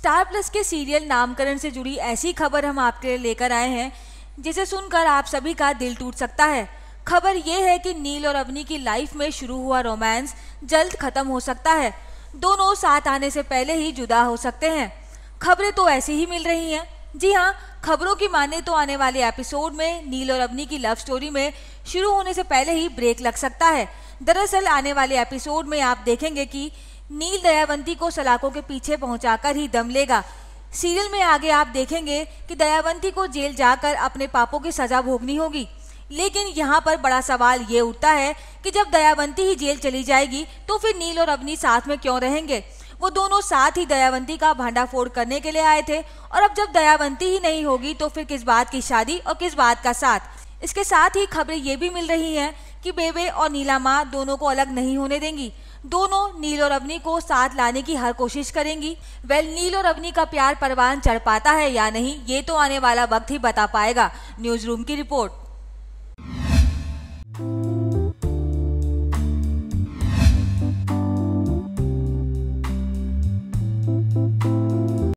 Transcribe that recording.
star plus के serial नामकरण से जुड़ी ऐसी खबर हम आपके लिए लेकर आए हैं जिसे सुनकर आप सभी का दिल टूट सकता है खबर ये है कि नील और अवनी की लाइफ में शुरू हुआ रोमांस जल्द खत्म हो सकता है दोनों साथ आने से पहले ही जुदा हो सकते हैं खबरें तो ऐसी ही मिल रही हैं जी हाँ खबरों की माने तो आने वाले एपिसोड में नील और अवनी की लव स्टोरी में शुरू होने से पहले ही ब्रेक लग सकता है दरअसल आने वाले एपिसोड में आप देखेंगे कि नील दयावंती को सलाखों के पीछे पहुंचाकर ही दम लेगा सीरियल में आगे आप देखेंगे कि दयावंती को जेल जाकर अपने पापों की सजा भोगनी होगी लेकिन यहाँ पर बड़ा सवाल ये उठता है कि जब दयावंती ही जेल चली जाएगी तो फिर नील और अवनी साथ में क्यों रहेंगे वो दोनों साथ ही दयावंती का भांडाफोड़ करने के लिए आए थे और अब जब दयावंती ही नहीं होगी तो फिर किस बात की शादी और किस बात का साथ इसके साथ ही खबरें ये भी मिल रही हैं कि बेबे और नीला माँ दोनों को अलग नहीं होने देंगी दोनों नील और अवनी को साथ लाने की हर कोशिश करेंगी वेल नील और अवनी का प्यार परवान चढ़ पाता है या नहीं ये तो आने वाला वक्त ही बता पाएगा न्यूज रूम की रिपोर्ट